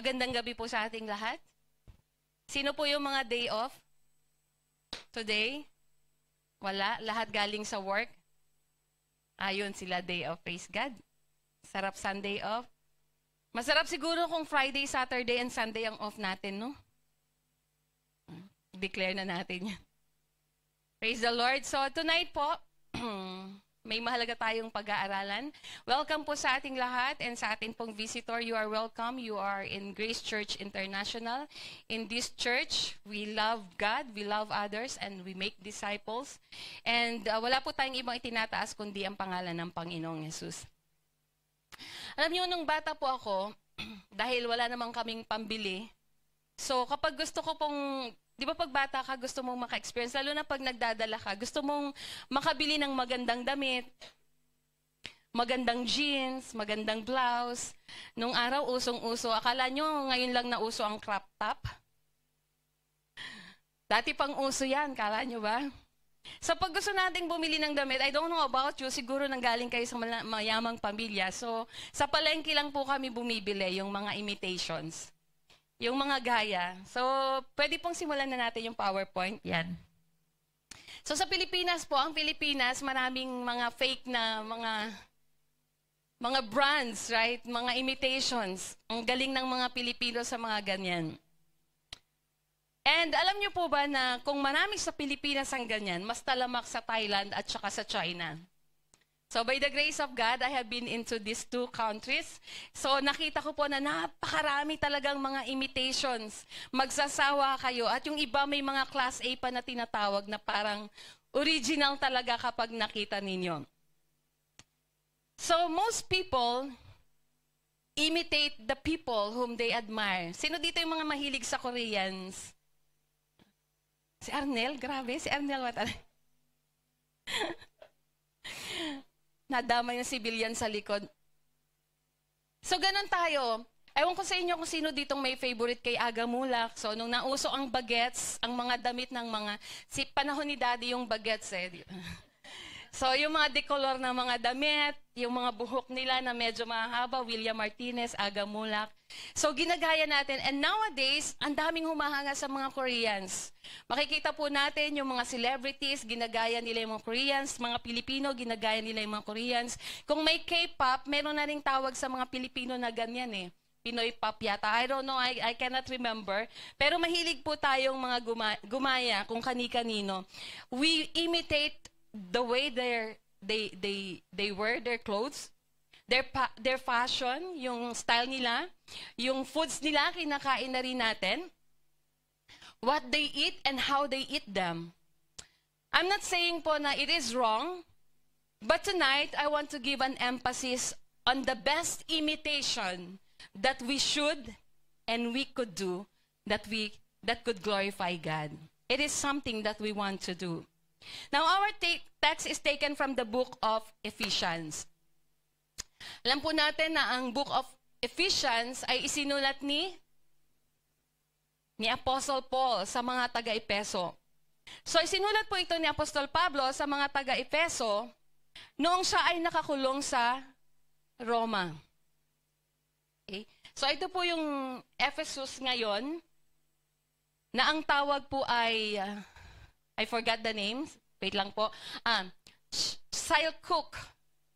Magandang gabi po sa ating lahat. Sino po yung mga day off? Today? Wala? Lahat galing sa work? Ayun sila, day off. Praise God. Sarap Sunday off. Masarap siguro kung Friday, Saturday, and Sunday ang off natin, no? Declare na natin yan. Praise the Lord. So, tonight po, may mahalaga tayong pag-aaralan. Welcome po sa ating lahat and sa ating pong visitor. You are welcome. You are in Grace Church International. In this church, we love God, we love others, and we make disciples. And uh, wala po tayong ibang itinataas kundi ang pangalan ng Panginoong Yesus. Alam niyo, nung bata po ako, dahil wala namang kaming pambili, so kapag gusto ko pong Di ba pag bata ka, gusto mong maka-experience, lalo na pag nagdadala ka, gusto mong makabili ng magandang damit, magandang jeans, magandang blouse. Nung araw, usong-uso. Akala nyo, ngayon lang nauso ang crop top? Dati pang uso yan, kala nyo ba? Sa so, pag gusto nating bumili ng damit, I don't know about you, siguro nanggaling kayo sa mayamang pamilya. So, sa palengke lang po kami bumibili yung mga imitations yung mga gaya. So, pwede pong simulan na natin yung PowerPoint. Yan. So, sa Pilipinas po, ang Pilipinas, maraming mga fake na mga mga brands, right? Mga imitations. Ang galing ng mga Pilipino sa mga ganyan. And alam niyo po ba na kung marami sa Pilipinas ang ganyan, mas talamak sa Thailand at saka sa China. So by the grace of God, I have been into these two countries. So nakita ko po na napakarami talagang mga imitations. Magsasawa kayo. At yung iba may mga class A pa na tinatawag na parang original talaga kapag nakita ninyo. So most people imitate the people whom they admire. Sino dito yung mga mahilig sa Koreans? Si Arnel? Grabe, si Arnel. What nadamay yung civilian sa likod. So, ganun tayo. Ewan ko sa inyo kung sino ditong may favorite kay Aga Mulak. So, nung nauso ang bagets, ang mga damit ng mga, si panahon ni Daddy yung bagets eh. So, yung mga decolor na mga damit, yung mga buhok nila na medyo mahaba, William Martinez, Aga Mulak. So, ginagaya natin. And nowadays, ang daming humahanga sa mga Koreans. Makikita po natin yung mga celebrities, ginagaya nila yung mga Koreans. Mga Pilipino, ginagaya nila yung mga Koreans. Kung may K-pop, meron na rin tawag sa mga Pilipino na ganyan eh. Pinoy pop yata. I don't know, I, I cannot remember. Pero mahilig po tayong mga guma- gumaya kung kani-kanino. We imitate the way they they they they wear their clothes, their pa- their fashion, yung style nila, yung foods nila kinakain na rin natin. What they eat and how they eat them. I'm not saying po na it is wrong, but tonight I want to give an emphasis on the best imitation that we should and we could do that we that could glorify God. It is something that we want to do. Now, our text is taken from the book of Ephesians. Alam po natin na ang book of Ephesians ay isinulat ni ni Apostle Paul sa mga taga-Epeso. So isinulat po ito ni Apostle Pablo sa mga taga-Epeso noong siya ay nakakulong sa Roma. Okay? So ito po yung Ephesus ngayon na ang tawag po ay uh, I forgot the names. Wait lang po. Um, ah, Sile Cook.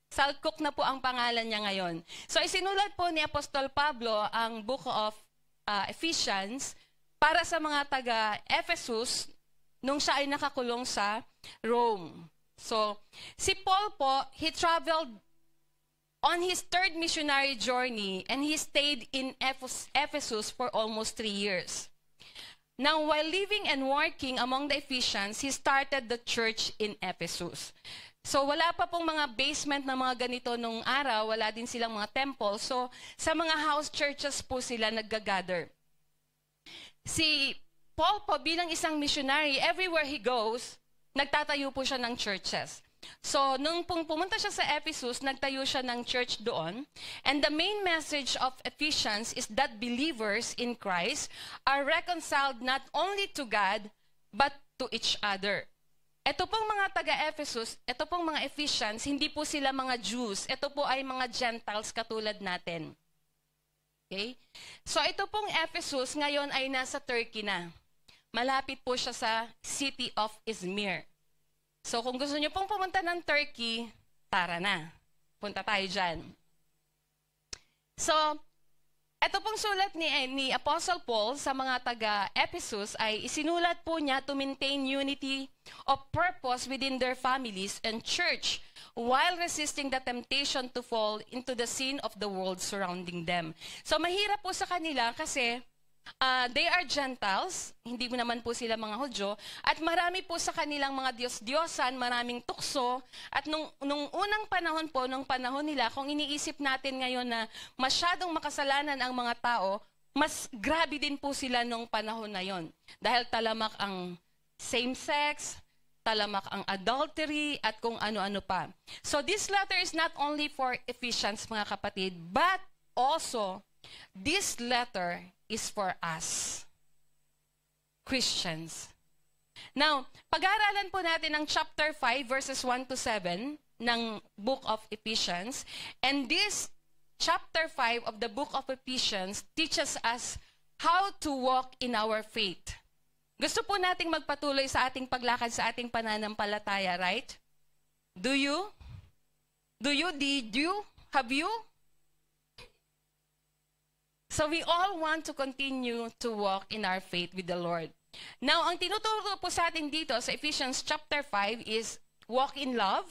Sile Cook na po ang pangalan niya ngayon. So isinulat po ni Apostol Pablo ang book of uh, Ephesians para sa mga taga Ephesus nung siya ay nakakulong sa Rome. So, si Paul po, he traveled on his third missionary journey and he stayed in Ephesus for almost three years. Now, while living and working among the Ephesians, he started the church in Ephesus. So wala pa pong mga basement na mga ganito nung araw, wala din silang mga temple. So sa mga house churches po sila naggagather. Si Paul po bilang isang missionary, everywhere he goes, nagtatayo po siya ng churches. So, nung pong pumunta siya sa Ephesus, nagtayo siya ng church doon. And the main message of Ephesians is that believers in Christ are reconciled not only to God, but to each other. Ito pong mga taga-Ephesus, ito pong mga Ephesians, hindi po sila mga Jews. Ito po ay mga Gentiles katulad natin. Okay? So ito pong Ephesus ngayon ay nasa Turkey na. Malapit po siya sa city of Izmir. So kung gusto nyo pong pumunta ng Turkey, tara na. Punta tayo dyan. So, ito pong sulat ni, eh, ni Apostle Paul sa mga taga Ephesus ay isinulat po niya to maintain unity of purpose within their families and church while resisting the temptation to fall into the sin of the world surrounding them. So mahirap po sa kanila kasi Uh, they are Gentiles, hindi mo naman po sila mga Hudyo, at marami po sa kanilang mga Diyos-Diyosan, maraming tukso, at nung, nung unang panahon po, nung panahon nila, kung iniisip natin ngayon na masyadong makasalanan ang mga tao, mas grabe din po sila nung panahon na yon. Dahil talamak ang same-sex, talamak ang adultery, at kung ano-ano pa. So this letter is not only for Ephesians, mga kapatid, but also, this letter is for us, Christians. Now, pag-aaralan po natin ang chapter 5, verses 1 to 7 ng book of Ephesians. And this chapter 5 of the book of Ephesians teaches us how to walk in our faith. Gusto po nating magpatuloy sa ating paglakad sa ating pananampalataya, right? Do you? Do you? Did you? Have you? So we all want to continue to walk in our faith with the Lord. Now, ang tinuturo po sa atin dito sa Ephesians chapter 5 is walk in love,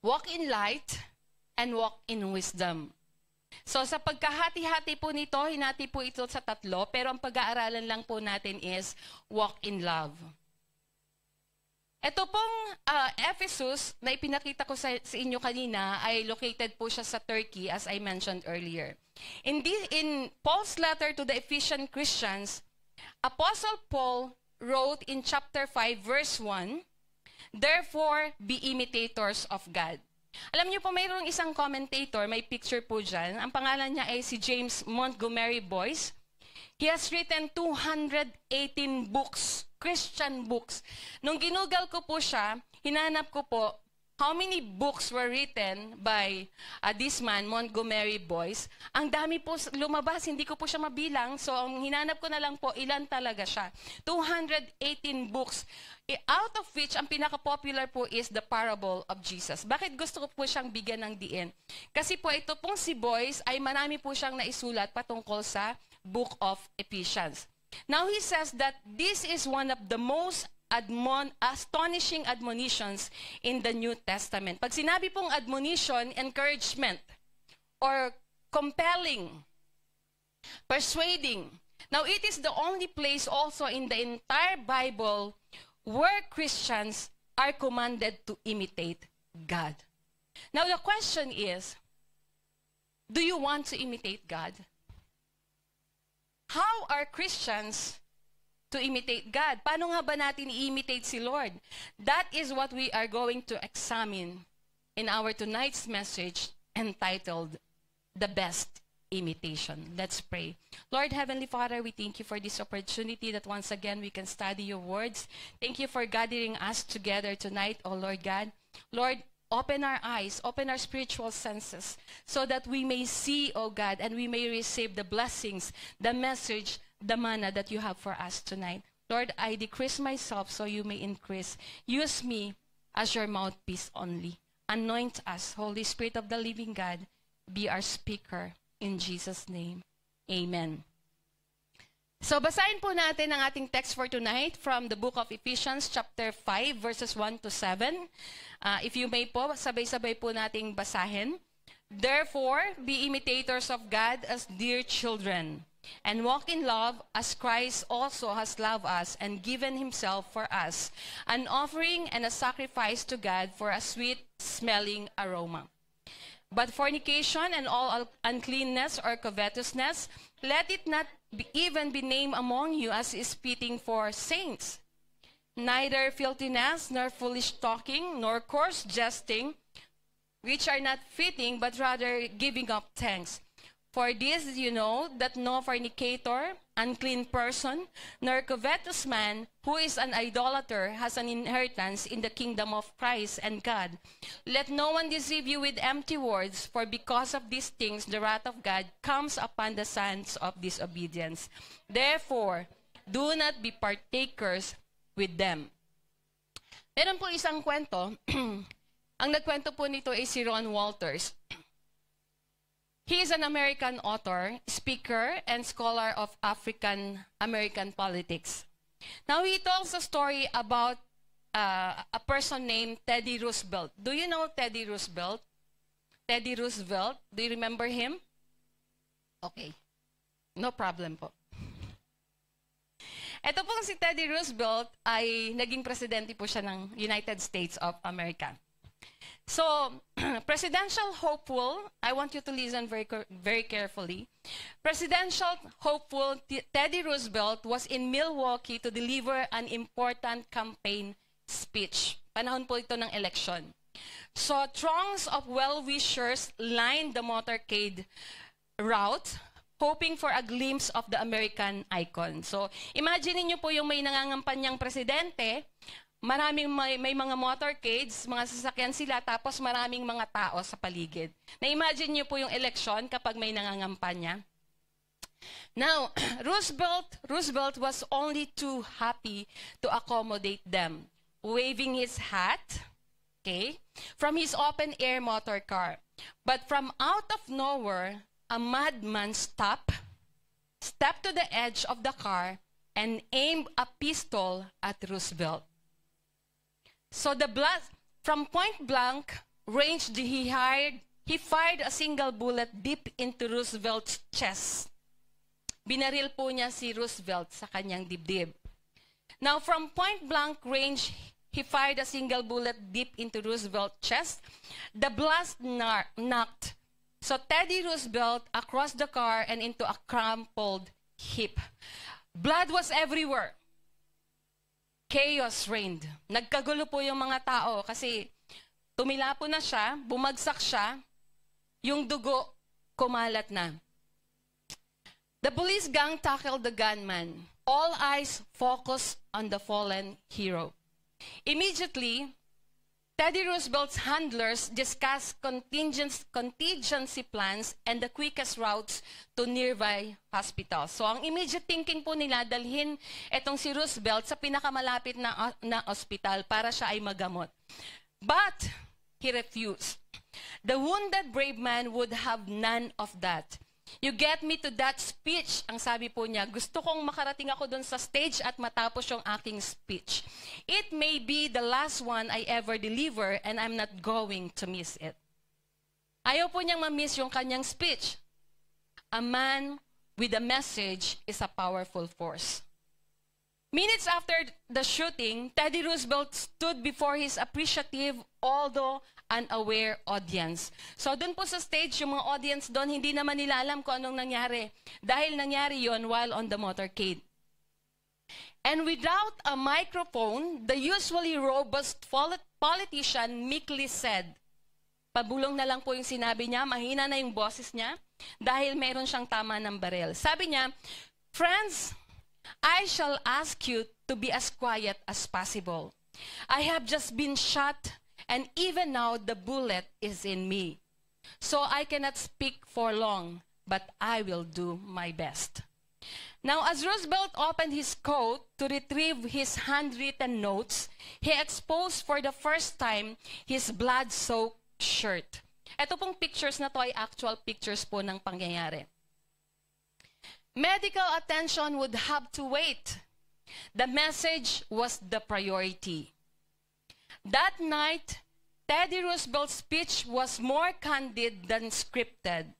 walk in light, and walk in wisdom. So sa pagkahati-hati po nito, hinati po ito sa tatlo, pero ang pag-aaralan lang po natin is walk in love. Ito pong uh, Ephesus na ipinakita ko sa, sa inyo kanina ay located po siya sa Turkey as I mentioned earlier. In, the, in Paul's letter to the Ephesian Christians, Apostle Paul wrote in chapter 5 verse 1, Therefore, be imitators of God. Alam niyo po, mayroong isang commentator, may picture po dyan. Ang pangalan niya ay si James Montgomery Boyce. He has written 218 books Christian books. Nung ginugal ko po siya, hinanap ko po how many books were written by uh, this man, Montgomery Boyce. Ang dami po lumabas, hindi ko po siya mabilang. So, ang hinanap ko na lang po, ilan talaga siya. 218 books, eh, out of which, ang pinaka-popular po is The Parable of Jesus. Bakit gusto ko po siyang bigyan ng diin? Kasi po, ito pong si Boyce ay marami po siyang naisulat patungkol sa Book of Ephesians. Now he says that this is one of the most admon astonishing admonitions in the New Testament. Pag sinabi pong admonition, encouragement, or compelling, persuading. Now it is the only place also in the entire Bible where Christians are commanded to imitate God. Now the question is, do you want to imitate God? How are Christians to imitate God? Paano nga ba natin i-imitate si Lord? That is what we are going to examine in our tonight's message entitled The Best Imitation. Let's pray. Lord Heavenly Father, we thank you for this opportunity that once again we can study your words. Thank you for gathering us together tonight, O Lord God. Lord, Open our eyes, open our spiritual senses, so that we may see, O oh God, and we may receive the blessings, the message, the manna that you have for us tonight. Lord, I decrease myself so you may increase. Use me as your mouthpiece only. Anoint us, Holy Spirit of the living God, be our speaker. In Jesus' name, amen. So basahin po natin ang ating text for tonight from the book of Ephesians chapter 5 verses 1 to 7. Uh, if you may po, sabay-sabay po nating basahin. Therefore, be imitators of God as dear children, and walk in love as Christ also has loved us and given himself for us, an offering and a sacrifice to God for a sweet-smelling aroma. But fornication and all uncleanness or covetousness Let it not be even be named among you as is fitting for saints. Neither filthiness, nor foolish talking, nor coarse jesting, which are not fitting, but rather giving up thanks. For this you know, that no fornicator, unclean person, nor covetous man, who is an idolater, has an inheritance in the kingdom of Christ and God. Let no one deceive you with empty words, for because of these things the wrath of God comes upon the sons of disobedience. Therefore, do not be partakers with them. Meron po isang kwento. Ang nagkwento po nito ay si Ron Walters. He is an American author, speaker, and scholar of African American politics. Now, he tells a story about uh, a person named Teddy Roosevelt. Do you know Teddy Roosevelt? Teddy Roosevelt, do you remember him? Okay. No problem po. Ito pong si Teddy Roosevelt ay naging presidente po siya ng United States of America. So, presidential hopeful, I want you to listen very, very carefully. Presidential hopeful T Teddy Roosevelt was in Milwaukee to deliver an important campaign speech. Panahon po ito ng election. So, throngs of well-wishers lined the motorcade route hoping for a glimpse of the American icon. So, imagine niyo po yung may nangangampanyang presidente, maraming may, may mga motorcades, mga sasakyan sila, tapos maraming mga tao sa paligid. Na-imagine niyo po yung eleksyon kapag may nangangampanya. Now, Roosevelt, Roosevelt was only too happy to accommodate them, waving his hat, okay, from his open-air motor car. But from out of nowhere, a madman stopped, stepped to the edge of the car, and aimed a pistol at Roosevelt. So the blast from point blank range he hired, he fired a single bullet deep into Roosevelt's chest. Binaril po niya si Roosevelt sa kanyang dibdib. Now from point blank range, he fired a single bullet deep into Roosevelt's chest. The blast knocked so Teddy Roosevelt across the car and into a crumpled heap. Blood was everywhere. chaos reigned. Nagkagulo po yung mga tao kasi tumilapo na siya, bumagsak siya, yung dugo kumalat na. The police gang tackled the gunman. All eyes focused on the fallen hero. Immediately, Teddy Roosevelt's handlers discussed contingency plans and the quickest routes to nearby hospitals. So ang immediate thinking po nila, dalhin itong si Roosevelt sa pinakamalapit na, na hospital para siya ay magamot. But he refused. The wounded brave man would have none of that. You get me to that speech, ang sabi po niya. Gusto kong makarating ako doon sa stage at matapos yung aking speech. It may be the last one I ever deliver and I'm not going to miss it. Ayaw po niyang ma-miss yung kanyang speech. A man with a message is a powerful force. Minutes after the shooting, Teddy Roosevelt stood before his appreciative, although unaware audience. So doon po sa stage, yung mga audience doon, hindi naman nila alam kung anong nangyari. Dahil nangyari yon while on the motorcade. And without a microphone, the usually robust politician meekly said, pabulong na lang po yung sinabi niya, mahina na yung boses niya, dahil meron siyang tama ng barel. Sabi niya, Friends, I shall ask you to be as quiet as possible. I have just been shot and even now the bullet is in me. So I cannot speak for long, but I will do my best. Now, as Roosevelt opened his coat to retrieve his handwritten notes, he exposed for the first time his blood-soaked shirt. Ito pong pictures na to ay actual pictures po ng pangyayari. Medical attention would have to wait. The message was the priority. That night, Teddy Roosevelt's speech was more candid than scripted,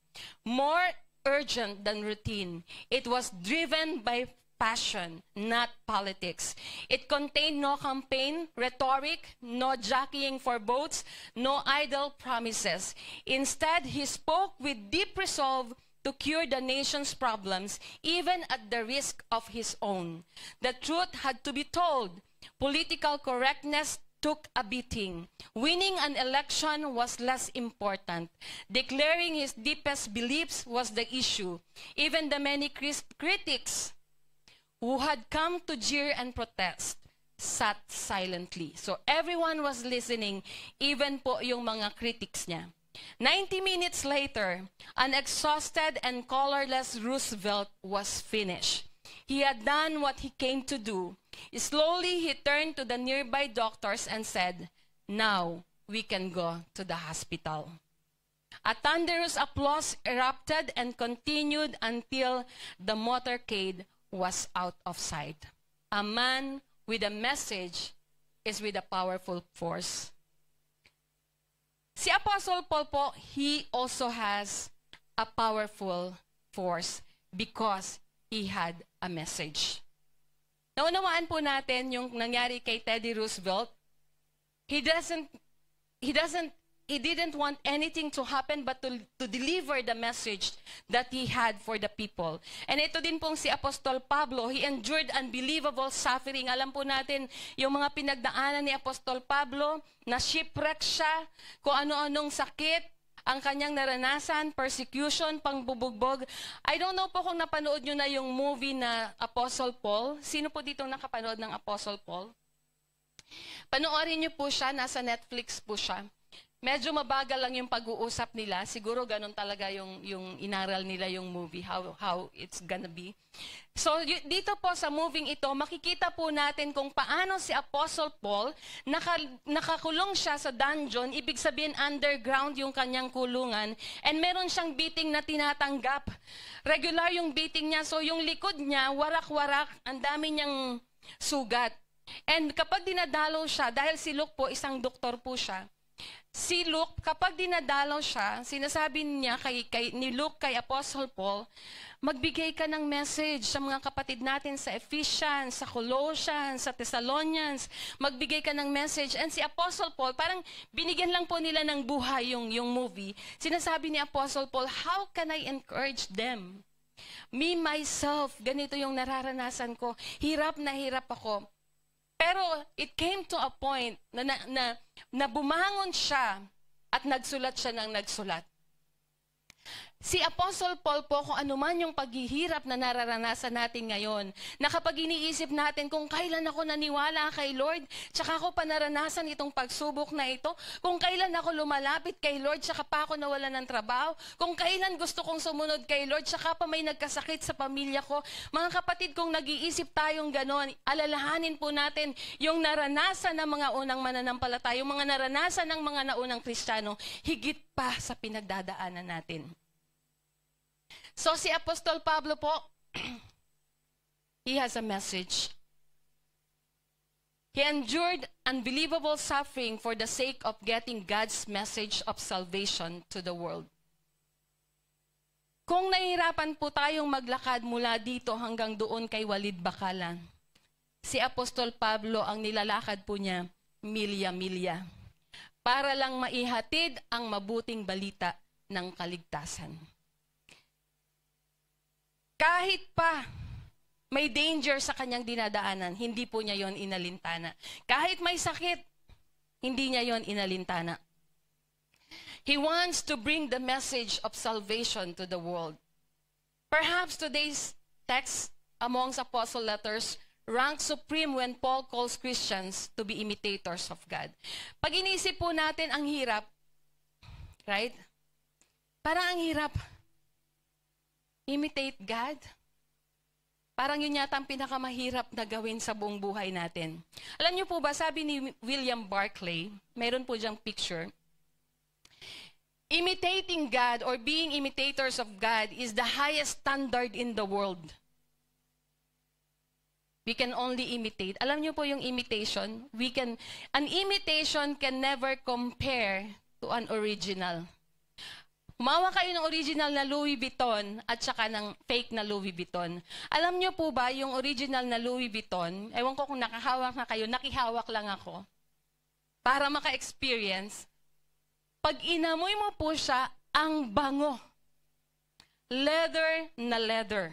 more urgent than routine. It was driven by passion, not politics. It contained no campaign, rhetoric, no jockeying for votes, no idle promises. Instead, he spoke with deep resolve to cure the nation's problems, even at the risk of his own. The truth had to be told. Political correctness took a beating. Winning an election was less important. Declaring his deepest beliefs was the issue. Even the many critics who had come to jeer and protest sat silently. So everyone was listening, even po yung mga critics niya. 90 minutes later, an exhausted and colorless Roosevelt was finished. He had done what he came to do. Slowly he turned to the nearby doctors and said, Now we can go to the hospital. A thunderous applause erupted and continued until the motorcade was out of sight. A man with a message is with a powerful force. Si Apostle Paul po, he also has a powerful force because he had a message. Naunawaan po natin yung nangyari kay Teddy Roosevelt. He doesn't, he doesn't, he didn't want anything to happen but to, to deliver the message that he had for the people. And ito din pong si Apostol Pablo, he endured unbelievable suffering. Alam po natin yung mga pinagdaanan ni Apostol Pablo, na shipwreck siya, kung ano-anong sakit, ang kanyang naranasan, persecution, pangbubugbog. I don't know po kung napanood nyo na yung movie na Apostle Paul. Sino po dito nakapanood ng Apostle Paul? Panoorin nyo po siya, nasa Netflix po siya. Medyo mabagal lang yung pag-uusap nila. Siguro ganun talaga yung, yung inaral nila yung movie, how, how it's gonna be. So dito po sa moving ito, makikita po natin kung paano si Apostle Paul, naka, nakakulong siya sa dungeon, ibig sabihin underground yung kanyang kulungan, and meron siyang beating na tinatanggap. Regular yung beating niya, so yung likod niya, warak-warak, ang dami niyang sugat. And kapag dinadalo siya, dahil si Luke po, isang doktor po siya, Si Luke, kapag dinadalaw siya, sinasabi niya kay, kay, ni Luke kay Apostle Paul, magbigay ka ng message sa mga kapatid natin sa Ephesians, sa Colossians, sa Thessalonians, magbigay ka ng message. And si Apostle Paul, parang binigyan lang po nila ng buhay yung, yung movie. Sinasabi ni Apostle Paul, how can I encourage them? Me, myself, ganito yung nararanasan ko. Hirap na hirap ako. Pero it came to a point na, na, na, na bumangon siya at nagsulat siya ng nagsulat. Si Apostle Paul po, kung ano man yung paghihirap na nararanasan natin ngayon, na kapag iniisip natin kung kailan ako naniwala kay Lord, tsaka ako naranasan itong pagsubok na ito, kung kailan ako lumalapit kay Lord, tsaka pa ako nawala ng trabaho, kung kailan gusto kong sumunod kay Lord, tsaka pa may nagkasakit sa pamilya ko. Mga kapatid, kung nag-iisip tayong ganon, alalahanin po natin yung naranasan ng mga unang mananampalatay, yung mga naranasan ng mga naunang kristyano, higit pa sa pinagdadaanan natin. So si Apostol Pablo po, he has a message. He endured unbelievable suffering for the sake of getting God's message of salvation to the world. Kung nahihirapan po tayong maglakad mula dito hanggang doon kay Walid Bakalan, si Apostol Pablo ang nilalakad po niya milya-milya para lang maihatid ang mabuting balita ng kaligtasan. Kahit pa may danger sa kanyang dinadaanan, hindi po niya yon inalintana. Kahit may sakit, hindi niya yon inalintana. He wants to bring the message of salvation to the world. Perhaps today's text amongst apostle letters rank supreme when Paul calls Christians to be imitators of God. Pag iniisip po natin ang hirap, right? Para ang hirap. Imitate God. Parang yun yata ang pinakamahirap na gawin sa buong buhay natin. Alam niyo po ba, sabi ni William Barclay, meron po diyang picture, Imitating God or being imitators of God is the highest standard in the world. We can only imitate. Alam niyo po yung imitation? We can, an imitation can never compare to an original. Umawa kayo ng original na Louis Vuitton at saka ng fake na Louis Vuitton. Alam nyo po ba yung original na Louis Vuitton? Ewan ko kung nakahawak na kayo, nakihawak lang ako. Para maka-experience. Pag inamoy mo po siya, ang bango. Leather na leather.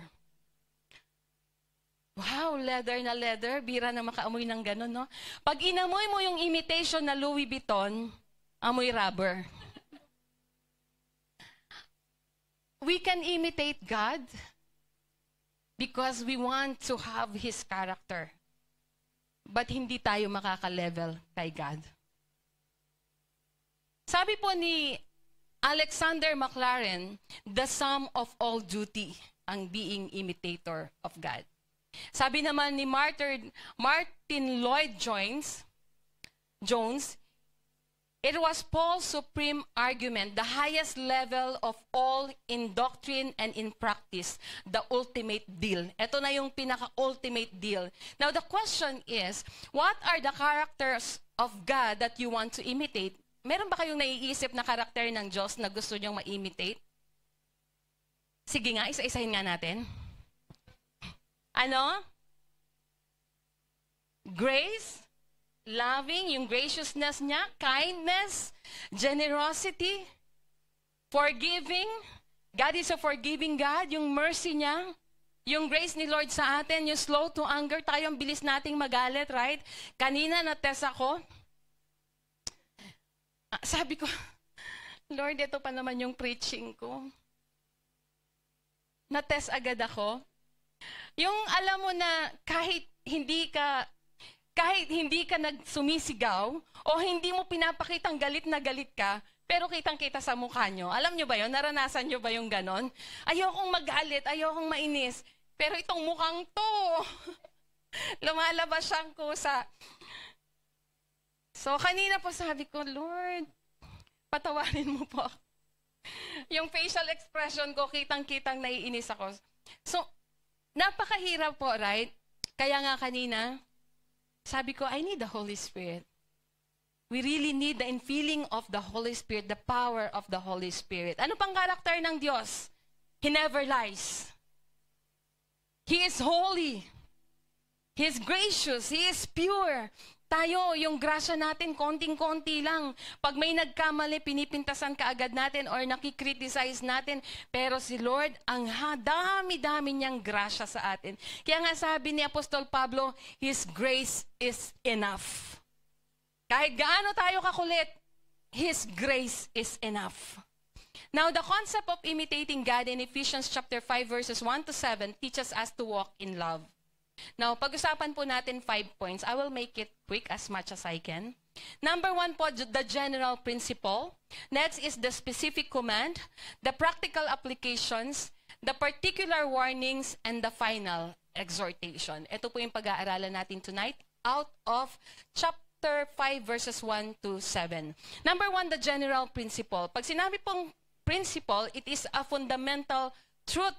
Wow, leather na leather. Bira na makaamoy ng ganun, no? Pag inamoy mo yung imitation na Louis Vuitton, amoy rubber. we can imitate God because we want to have His character. But hindi tayo makaka-level kay God. Sabi po ni Alexander McLaren, the sum of all duty ang being imitator of God. Sabi naman ni Martin Lloyd Jones, Jones, It was Paul's supreme argument, the highest level of all in doctrine and in practice, the ultimate deal. Ito na yung pinaka-ultimate deal. Now, the question is, what are the characters of God that you want to imitate? Meron ba kayong naiisip na karakter ng Diyos na gusto niyong ma-imitate? Sige nga, isa-isahin nga natin. Ano? Grace? loving, yung graciousness niya, kindness, generosity, forgiving. God is a forgiving God, yung mercy niya, yung grace ni Lord sa atin, yung slow to anger, tayong bilis nating magalit, right? Kanina na-test ako, ah, sabi ko, Lord, ito pa naman yung preaching ko. Na-test agad ako. Yung alam mo na kahit hindi ka kahit hindi ka nagsumisigaw o hindi mo pinapakitang galit na galit ka, pero kitang-kita sa mukha nyo. Alam nyo ba yon? Naranasan nyo ba yung ganon? Ayokong magalit, ayokong mainis. Pero itong mukhang to, lumalabas siyang kusa. So, kanina po sabi ko, Lord, patawarin mo po Yung facial expression ko, kitang-kitang naiinis ako. So, napakahirap po, right? Kaya nga kanina, Sabi ko, I need the Holy Spirit. We really need the infilling of the Holy Spirit, the power of the Holy Spirit. Ano pang karakter ng Diyos? He never lies. He is holy. He is gracious. He is pure. Tayo, yung grasya natin, konting-konti lang. Pag may nagkamali, pinipintasan kaagad natin or nakikriticize natin. Pero si Lord, ang dami-dami niyang grasya sa atin. Kaya nga sabi ni Apostol Pablo, His grace is enough. Kahit gaano tayo kakulit, His grace is enough. Now, the concept of imitating God in Ephesians chapter 5 verses 1 to 7 teaches us to walk in love. Now, pag-usapan po natin five points. I will make it quick as much as I can. Number one po, the general principle. Next is the specific command, the practical applications, the particular warnings, and the final exhortation. Ito po yung pag-aaralan natin tonight out of chapter 5 verses 1 to 7. Number one, the general principle. Pag sinabi pong principle, it is a fundamental truth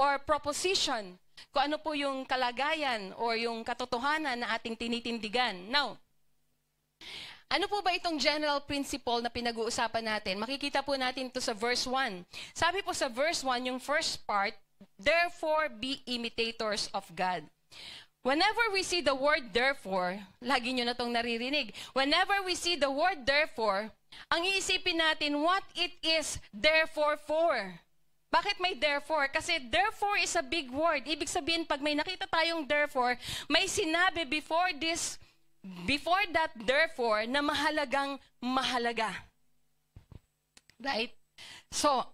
or proposition kung ano po yung kalagayan or yung katotohanan na ating tinitindigan. Now, ano po ba itong general principle na pinag-uusapan natin? Makikita po natin ito sa verse 1. Sabi po sa verse 1, yung first part, Therefore, be imitators of God. Whenever we see the word therefore, lagi nyo na itong naririnig. Whenever we see the word therefore, ang iisipin natin what it is therefore for. Bakit may therefore? Kasi therefore is a big word. Ibig sabihin, pag may nakita tayong therefore, may sinabi before this, before that therefore, na mahalagang mahalaga. Right? So,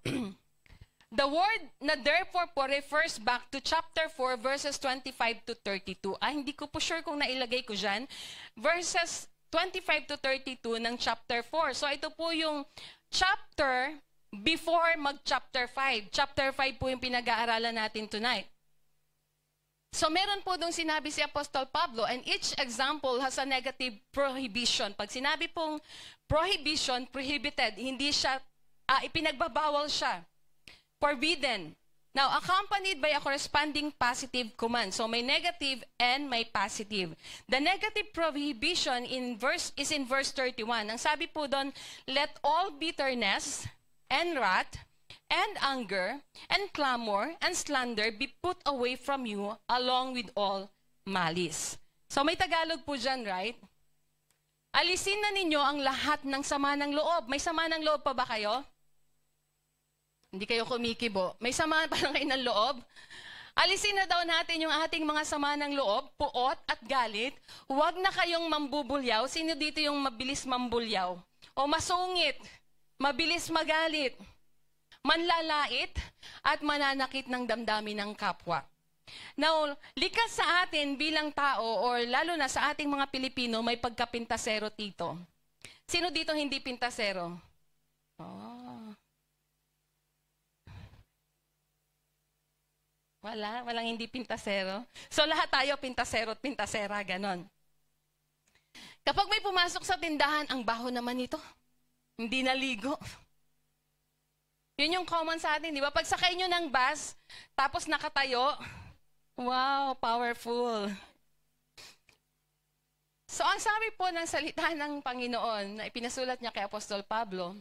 the word na therefore po refers back to chapter 4, verses 25 to 32. Ah, hindi ko po sure kung nailagay ko dyan. Verses 25 to 32 ng chapter 4. So, ito po yung chapter before mag-chapter 5. Chapter 5 po yung pinag-aaralan natin tonight. So meron po dong sinabi si Apostol Pablo and each example has a negative prohibition. Pag sinabi pong prohibition, prohibited, hindi siya, uh, ipinagbabawal siya. Forbidden. Now, accompanied by a corresponding positive command. So may negative and may positive. The negative prohibition in verse is in verse 31. Ang sabi po doon, let all bitterness, and wrath, and anger, and clamor, and slander be put away from you along with all malice. So may Tagalog po dyan, right? Alisin na ninyo ang lahat ng sama ng loob. May sama ng loob pa ba kayo? Hindi kayo kumikibo. May sama pa lang kayo ng loob? Alisin na daw natin yung ating mga sama ng loob, puot at galit. Huwag na kayong mambubulyaw. Sino dito yung mabilis mambulyaw? O masungit? mabilis magalit, manlalait, at mananakit ng damdamin ng kapwa. Now, likas sa atin bilang tao or lalo na sa ating mga Pilipino, may pagkapintasero dito. Sino dito hindi pintasero? Oh. Wala, walang hindi pintasero. So lahat tayo pintasero at pintasera, ganon. Kapag may pumasok sa tindahan, ang baho naman ito. Hindi naligo. Yun yung common sa atin, di ba? Pag sakay nyo ng bus, tapos nakatayo, wow, powerful. So ang sabi po ng salita ng Panginoon na ipinasulat niya kay Apostol Pablo,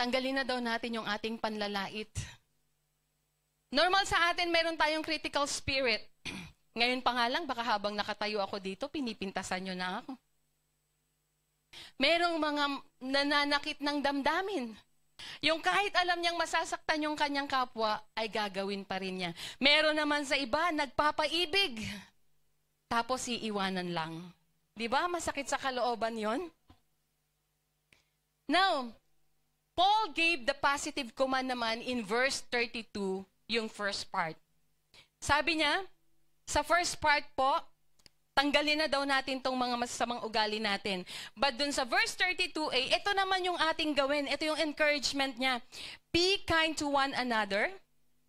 tanggalin na daw natin yung ating panlalait. Normal sa atin, meron tayong critical spirit. Ngayon pa nga lang, baka habang nakatayo ako dito, pinipintasan nyo na ako. Merong mga nananakit ng damdamin. Yung kahit alam niyang masasaktan yung kanyang kapwa, ay gagawin pa rin niya. Meron naman sa iba, nagpapaibig. Tapos iiwanan lang. Di ba? Masakit sa kalooban yon. Now, Paul gave the positive command naman in verse 32, yung first part. Sabi niya, sa first part po, Tanggalin na daw natin tong mga masasamang ugali natin. But dun sa verse 32a, ito naman yung ating gawin. Ito yung encouragement niya. Be kind to one another,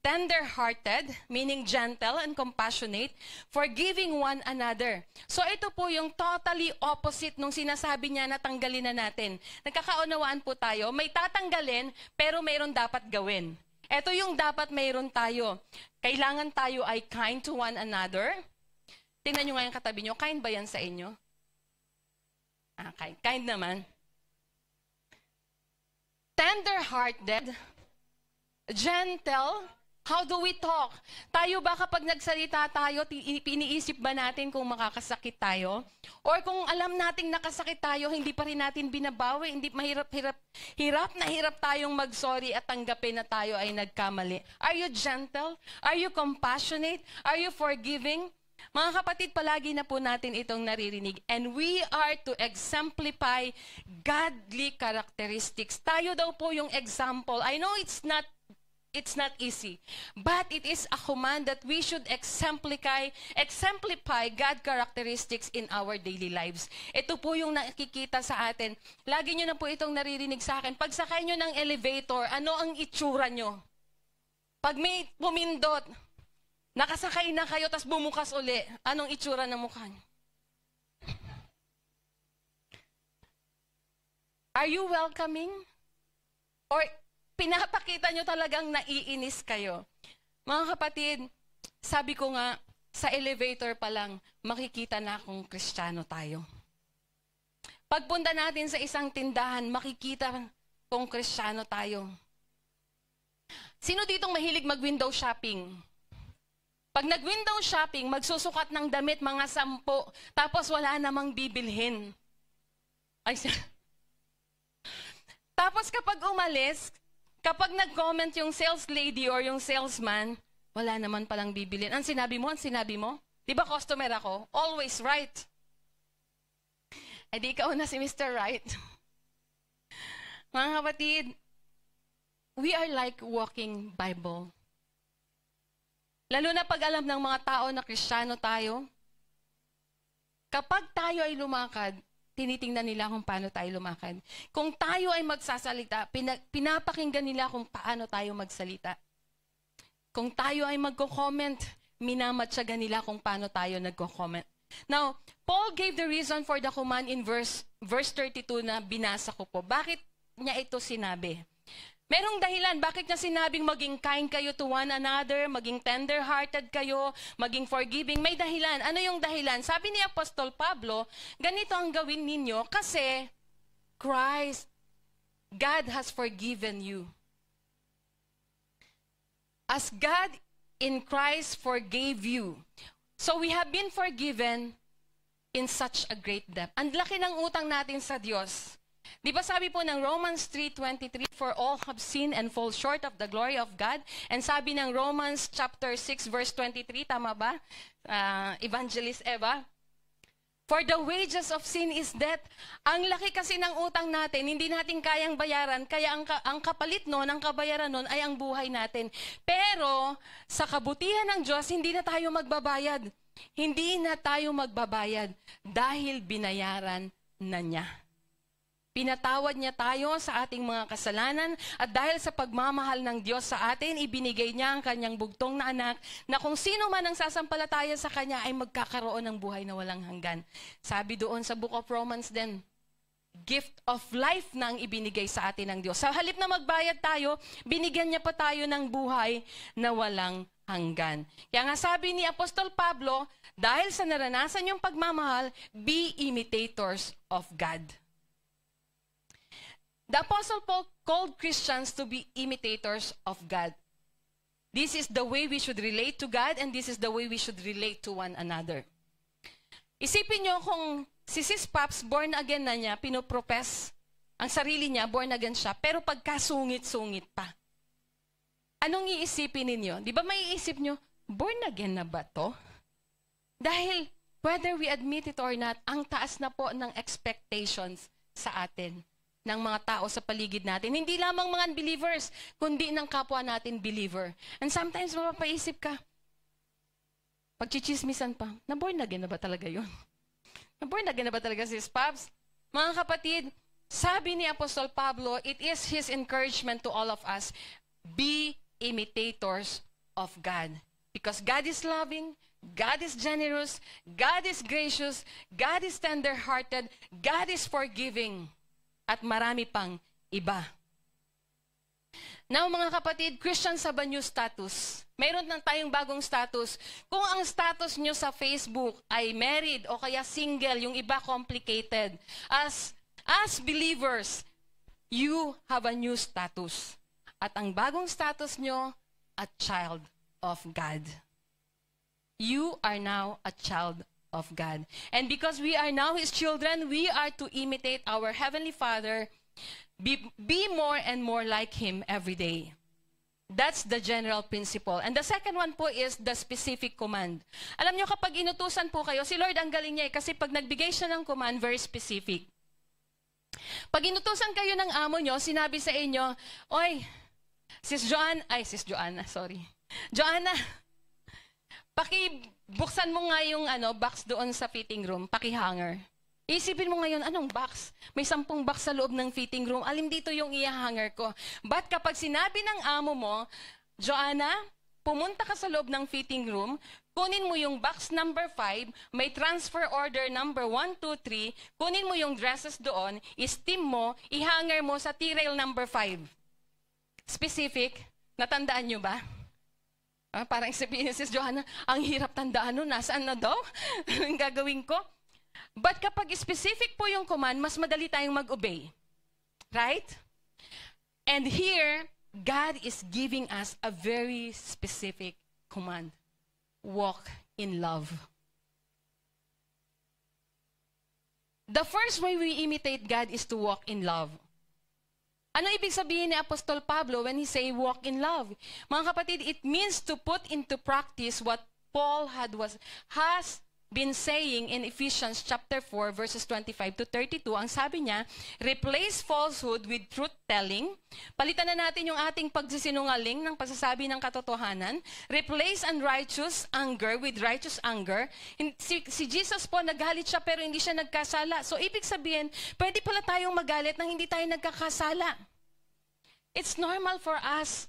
tender-hearted, meaning gentle and compassionate, forgiving one another. So ito po yung totally opposite nung sinasabi niya na tanggalin na natin. Nagkakaunawaan po tayo, may tatanggalin, pero mayroon dapat gawin. Ito yung dapat mayroon tayo. Kailangan tayo ay kind to one another, Tingnan nyo nga yung katabi nyo, kind ba yan sa inyo? Ah, kind. kind naman. Tender-hearted, gentle, How do we talk? Tayo ba kapag nagsalita tayo, piniisip ba natin kung makakasakit tayo? Or kung alam nating nakasakit tayo, hindi pa rin natin binabawi, hindi mahirap-hirap, hirap na hirap tayong mag-sorry at tanggapin na tayo ay nagkamali. Are you gentle? Are you compassionate? Are you forgiving? Mga kapatid, palagi na po natin itong naririnig. And we are to exemplify godly characteristics. Tayo daw po yung example. I know it's not it's not easy. But it is a command that we should exemplify, exemplify God characteristics in our daily lives. Ito po yung nakikita sa atin. Lagi nyo na po itong naririnig sa akin. Pag sakay nyo ng elevator, ano ang itsura nyo? Pag may pumindot, Nakasakay na kayo, tapos bumukas uli. Anong itsura ng mukha niyo? Are you welcoming? Or pinapakita nyo talagang naiinis kayo? Mga kapatid, sabi ko nga, sa elevator pa lang, makikita na kung kristyano tayo. Pagpunta natin sa isang tindahan, makikita kung kristyano tayo. Sino ditong mahilig mag-window shopping? Pag nag-window shopping, magsusukat ng damit mga sampo, tapos wala namang bibilhin. Ay, tapos kapag umalis, kapag nag-comment yung sales lady or yung salesman, wala naman palang bibilhin. Ang sinabi mo, ang sinabi mo, di ba customer ako? Always right. Eh di ikaw na si Mr. Right. Mga kapatid, we are like walking Bible. Lalo na pag alam ng mga tao na kristyano tayo, kapag tayo ay lumakad, tinitingnan nila kung paano tayo lumakad. Kung tayo ay magsasalita, pinapakinggan nila kung paano tayo magsalita. Kung tayo ay magko-comment, minamatsaga nila kung paano tayo nagko-comment. Now, Paul gave the reason for the command in verse verse 32 na binasa ko po. Bakit niya ito sinabi? Merong dahilan bakit niya sinabing maging kind kayo to one another, maging tender-hearted kayo, maging forgiving. May dahilan. Ano yung dahilan? Sabi ni Apostol Pablo, ganito ang gawin ninyo kasi Christ, God has forgiven you. As God in Christ forgave you. So we have been forgiven in such a great depth. Ang laki ng utang natin sa Diyos. Di ba sabi po ng Romans 3.23, For all have sinned and fall short of the glory of God. And sabi ng Romans chapter 6 verse 23, tama ba? Uh, Evangelist Eva? For the wages of sin is death. Ang laki kasi ng utang natin, hindi natin kayang bayaran. Kaya ang, ka ang kapalit noon, ang kabayaran noon ay ang buhay natin. Pero sa kabutihan ng Diyos, hindi na tayo magbabayad. Hindi na tayo magbabayad dahil binayaran na niya. Pinatawad niya tayo sa ating mga kasalanan at dahil sa pagmamahal ng Diyos sa atin, ibinigay niya ang kanyang bugtong na anak na kung sino man ang sasampalataya sa kanya ay magkakaroon ng buhay na walang hanggan. Sabi doon sa Book of Romans din, gift of life na ang ibinigay sa atin ng Diyos. Sa halip na magbayad tayo, binigyan niya pa tayo ng buhay na walang hanggan. Kaya nga sabi ni Apostol Pablo, dahil sa naranasan yung pagmamahal, be imitators of God. The Apostle Paul called Christians to be imitators of God. This is the way we should relate to God and this is the way we should relate to one another. Isipin nyo kung si Sis Paps, born again na niya, pinoprofess ang sarili niya, born again siya, pero pagkasungit-sungit pa. Anong iisipin ninyo? Di ba may iisip nyo, born again na ba to? Dahil whether we admit it or not, ang taas na po ng expectations sa atin ng mga tao sa paligid natin. Hindi lamang mga unbelievers, kundi ng kapwa natin believer. And sometimes mapapaisip ka, pagchichismisan pa, na-born again na ba talaga yon? Na-born again na ba talaga si Pabs? Mga kapatid, sabi ni Apostol Pablo, it is his encouragement to all of us, be imitators of God. Because God is loving, God is generous, God is gracious, God is tender-hearted, God is forgiving at marami pang iba. Now mga kapatid, Christian sa ba new status? Mayroon lang tayong bagong status. Kung ang status nyo sa Facebook ay married o kaya single, yung iba complicated, as, as believers, you have a new status. At ang bagong status nyo, a child of God. You are now a child of God. And because we are now His children, we are to imitate our Heavenly Father, be, be more and more like Him every day. That's the general principle. And the second one po is the specific command. Alam nyo, kapag inutusan po kayo, si Lord ang galing niya eh, kasi pag nagbigay siya ng command, very specific. Pag inutusan kayo ng amo nyo, sinabi sa inyo, Oy, sis Joanna, ay sis Joanna, sorry. Joanna, paki Buksan mo nga yung ano, box doon sa fitting room, paki-hanger. Isipin mo ngayon, anong box? May sampung box sa loob ng fitting room. Alim dito yung iya-hanger ko. Ba't kapag sinabi ng amo mo, Joanna, pumunta ka sa loob ng fitting room, kunin mo yung box number 5, may transfer order number 1, 2, 3, kunin mo yung dresses doon, steam mo, ihanger mo sa T-rail number 5. Specific? Natandaan nyo ba? Ah, parang sabihin, si Johanna, ang hirap tandaan nun, nasaan na daw? Anong gagawin ko? But kapag specific po yung command, mas madali tayong mag-obey. Right? And here, God is giving us a very specific command. Walk in love. The first way we imitate God is to walk in love. Ano ibig sabihin ni Apostol Pablo when he say walk in love? Mga kapatid, it means to put into practice what Paul had was has been saying in Ephesians chapter 4 verses 25 to 32, ang sabi niya, replace falsehood with truth telling. Palitan na natin yung ating pagsisinungaling ng pagsasabi ng katotohanan. Replace unrighteous anger with righteous anger. Si, si Jesus po nagalit siya pero hindi siya nagkasala. So ibig sabihin, pwede pala tayong magalit nang hindi tayo nagkakasala. It's normal for us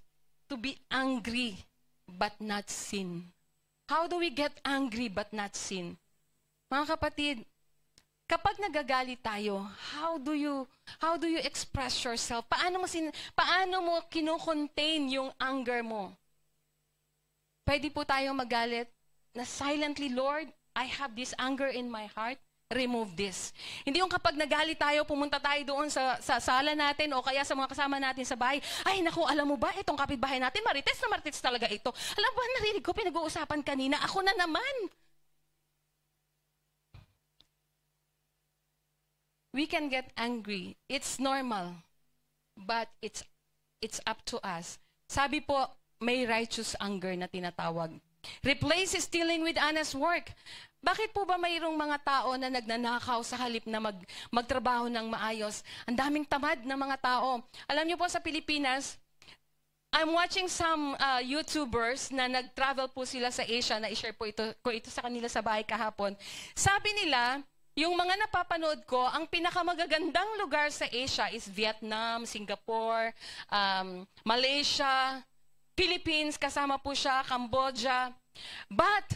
to be angry but not sin. How do we get angry but not sin? Mga kapatid, kapag nagagalit tayo, how do you how do you express yourself? Paano mo sin paano mo kino yung anger mo? Pwede po tayo magalit na silently, Lord, I have this anger in my heart remove this. Hindi yung kapag nagalit tayo, pumunta tayo doon sa, sa sala natin o kaya sa mga kasama natin sa bahay, ay naku, alam mo ba, itong kapitbahay natin, marites na marites talaga ito. Alam mo ba, narinig ko, pinag-uusapan kanina, ako na naman. We can get angry. It's normal. But it's, it's up to us. Sabi po, may righteous anger na tinatawag. Replace stealing with honest work. Bakit po ba mayroong mga tao na nagnanakaw sa halip na mag, magtrabaho ng maayos? Ang daming tamad na mga tao. Alam niyo po sa Pilipinas, I'm watching some uh, YouTubers na nag-travel po sila sa Asia, na-share i po ito, ko ito sa kanila sa bahay kahapon. Sabi nila, yung mga napapanood ko, ang pinakamagagandang lugar sa Asia is Vietnam, Singapore, um, Malaysia, Philippines, kasama po siya, Cambodia. But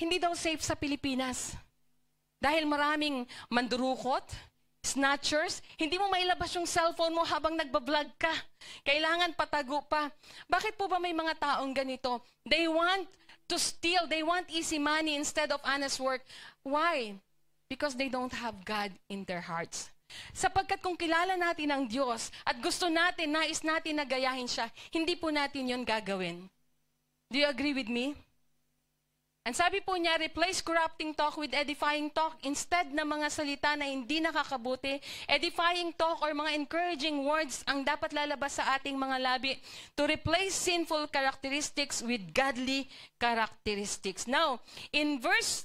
hindi daw safe sa Pilipinas. Dahil maraming mandurukot, snatchers, hindi mo mailabas yung cellphone mo habang nagbablog ka. Kailangan patago pa. Bakit po ba may mga taong ganito? They want to steal, they want easy money instead of honest work. Why? Because they don't have God in their hearts. Sapagkat kung kilala natin ang Diyos at gusto natin, nais natin na gayahin siya, hindi po natin yon gagawin. Do you agree with me? And sabi po niya, replace corrupting talk with edifying talk. Instead ng mga salita na hindi nakakabuti, edifying talk or mga encouraging words ang dapat lalabas sa ating mga labi to replace sinful characteristics with godly characteristics. Now, in verse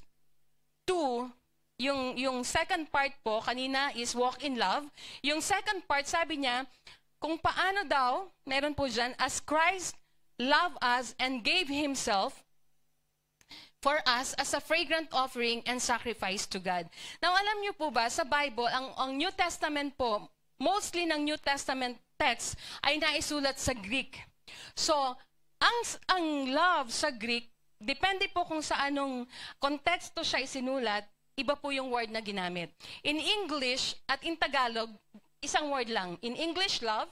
2, yung, yung second part po, kanina is walk in love. Yung second part, sabi niya, kung paano daw, meron po dyan, as Christ loved us and gave Himself for us as a fragrant offering and sacrifice to God. Now, alam niyo po ba, sa Bible, ang, ang New Testament po, mostly ng New Testament text ay naisulat sa Greek. So, ang, ang love sa Greek, depende po kung sa anong konteksto siya isinulat, iba po yung word na ginamit. In English at in Tagalog, isang word lang. In English, love.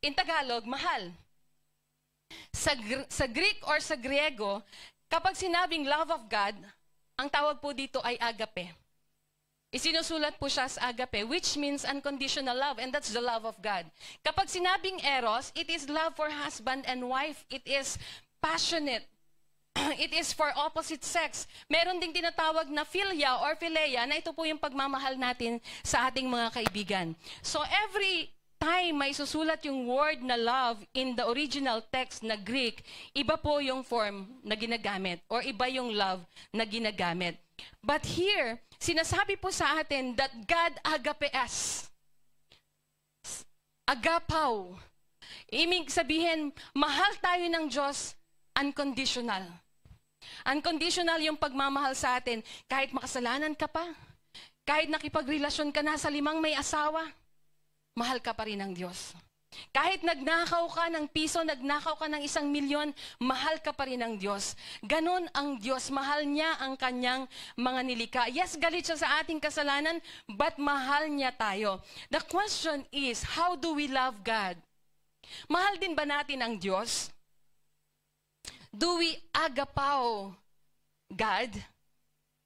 In Tagalog, mahal. Sa, sa Greek or sa Griego, Kapag sinabing love of God, ang tawag po dito ay agape. Isinusulat po siya as agape, which means unconditional love, and that's the love of God. Kapag sinabing eros, it is love for husband and wife. It is passionate. it is for opposite sex. Meron ding tinatawag na philia or philea na ito po yung pagmamahal natin sa ating mga kaibigan. So every time may susulat yung word na love in the original text na Greek, iba po yung form na ginagamit or iba yung love na ginagamit. But here, sinasabi po sa atin that God agape us. Agapaw. Ibig sabihin, mahal tayo ng Diyos unconditional. Unconditional yung pagmamahal sa atin. Kahit makasalanan ka pa, kahit nakipagrelasyon ka na sa limang may asawa, mahal ka pa rin ng Diyos. Kahit nagnakaw ka ng piso, nagnakaw ka ng isang milyon, mahal ka pa rin ng Diyos. Ganon ang Diyos. Mahal niya ang kanyang mga nilika. Yes, galit siya sa ating kasalanan, but mahal niya tayo. The question is, how do we love God? Mahal din ba natin ang Diyos? Do we agapao God?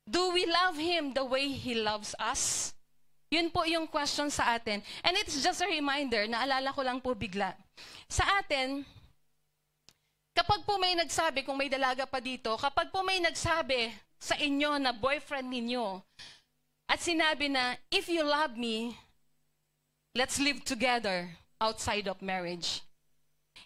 Do we love Him the way He loves us? Yun po yung question sa atin. And it's just a reminder, naalala ko lang po bigla. Sa atin, kapag po may nagsabi, kung may dalaga pa dito, kapag po may nagsabi sa inyo na boyfriend ninyo, at sinabi na, if you love me, let's live together outside of marriage.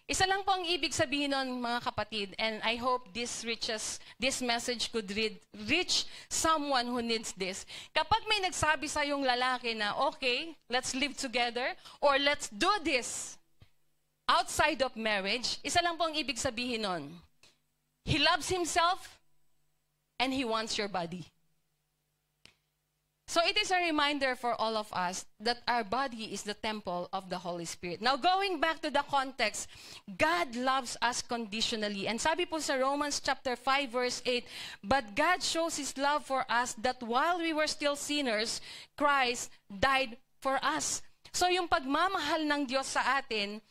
Isa lang po ang ibig sabihin nun, mga kapatid, and I hope this reaches, this message could read, reach someone who needs this. Kapag may nagsabi sa yung lalaki na, okay, let's live together, or let's do this outside of marriage, isa lang po ang ibig sabihin nun. He loves himself, and he wants your body. So it is a reminder for all of us that our body is the temple of the Holy Spirit. Now going back to the context, God loves us conditionally. And sabi po sa Romans chapter 5 verse 8, but God shows his love for us that while we were still sinners, Christ died for us. So yung pagmamahal ng Diyos sa atin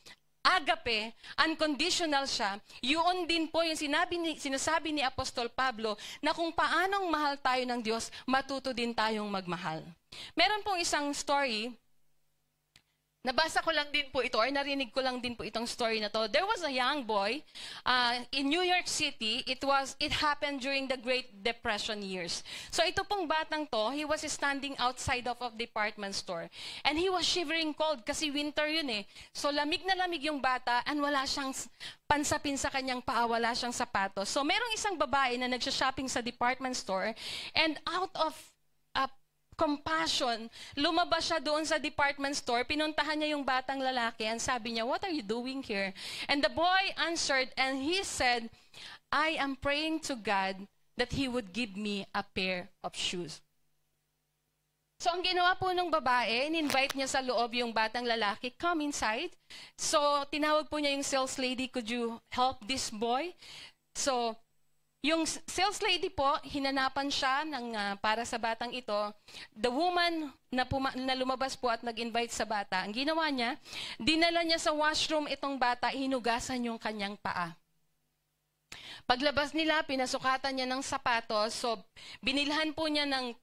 agape, unconditional siya, yun din po yung sinabi ni, sinasabi ni Apostol Pablo na kung paanong mahal tayo ng Diyos, matuto din tayong magmahal. Meron pong isang story Nabasa ko lang din po ito or narinig ko lang din po itong story na to. There was a young boy uh, in New York City. It was it happened during the Great Depression years. So ito pong batang to, he was standing outside of a department store and he was shivering cold kasi winter yun eh. So lamig na lamig yung bata and wala siyang pansapin sa kanyang paa, wala siyang sapatos. So merong isang babae na nagsha-shopping sa department store and out of compassion. Lumabas siya doon sa department store, pinuntahan niya yung batang lalaki, and sabi niya, what are you doing here? And the boy answered, and he said, I am praying to God that He would give me a pair of shoes. So ang ginawa po ng babae, in-invite niya sa loob yung batang lalaki, come inside. So tinawag po niya yung sales lady, could you help this boy? So yung sales lady po, hinanapan siya ng, uh, para sa batang ito. The woman na, puma- na lumabas po at nag-invite sa bata, ang ginawa niya, dinala niya sa washroom itong bata, hinugasan yung kanyang paa. Paglabas nila, pinasukatan niya ng sapatos. So, binilhan po niya ng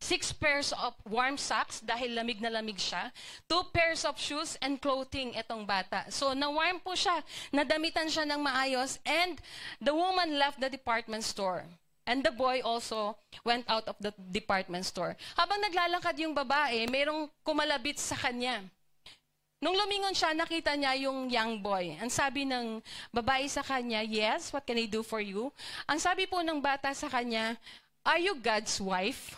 six pairs of warm socks dahil lamig na lamig siya, two pairs of shoes and clothing itong bata. So na-warm po siya, nadamitan siya ng maayos and the woman left the department store. And the boy also went out of the department store. Habang naglalakad yung babae, mayroong kumalabit sa kanya. Nung lumingon siya, nakita niya yung young boy. Ang sabi ng babae sa kanya, Yes, what can I do for you? Ang sabi po ng bata sa kanya, Are you God's wife?